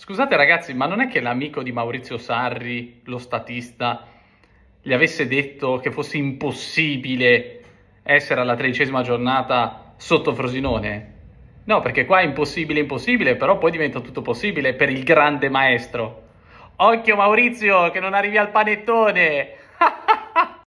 Scusate ragazzi, ma non è che l'amico di Maurizio Sarri, lo statista, gli avesse detto che fosse impossibile essere alla tredicesima giornata sotto Frosinone? No, perché qua è impossibile, impossibile, però poi diventa tutto possibile per il grande maestro. Occhio Maurizio, che non arrivi al panettone!